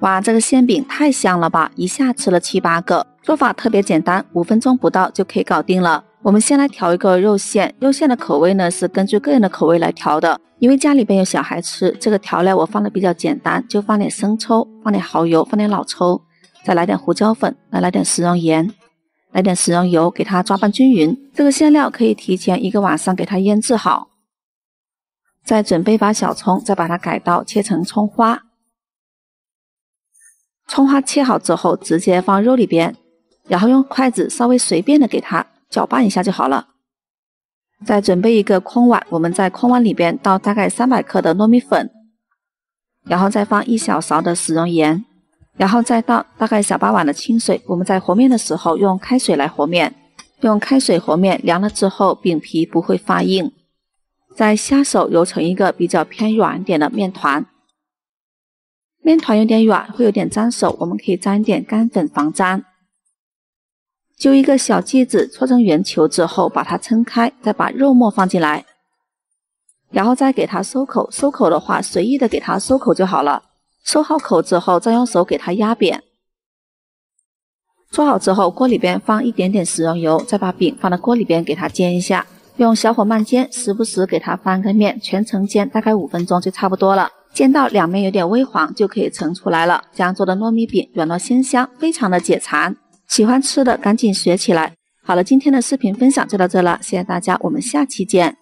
哇，这个馅饼太香了吧！一下吃了七八个，做法特别简单，五分钟不到就可以搞定了。我们先来调一个肉馅，肉馅的口味呢是根据个人的口味来调的。因为家里边有小孩吃，这个调料我放的比较简单，就放点生抽，放点蚝油，放点老抽，再来点胡椒粉，再来点食用盐，来点食用油，给它抓拌均匀。这个馅料可以提前一个晚上给它腌制好。再准备把小葱，再把它改刀切成葱花。葱花切好之后，直接放肉里边，然后用筷子稍微随便的给它搅拌一下就好了。再准备一个空碗，我们在空碗里边倒大概三百克的糯米粉，然后再放一小勺的食用盐，然后再倒大概小半碗的清水。我们在和面的时候用开水来和面，用开水和面，凉了之后饼皮不会发硬。再下手揉成一个比较偏软点的面团。面团有点软，会有点粘手，我们可以沾点干粉防粘。揪一个小剂子，搓成圆球之后，把它撑开，再把肉沫放进来，然后再给它收口。收口的话，随意的给它收口就好了。收好口之后，再用手给它压扁。搓好之后，锅里边放一点点食用油，再把饼放到锅里边给它煎一下，用小火慢煎，时不时给它翻个面，全程煎大概五分钟就差不多了。煎到两面有点微黄就可以盛出来了。这样做的糯米饼软糯鲜香，非常的解馋。喜欢吃的赶紧学起来。好了，今天的视频分享就到这了，谢谢大家，我们下期见。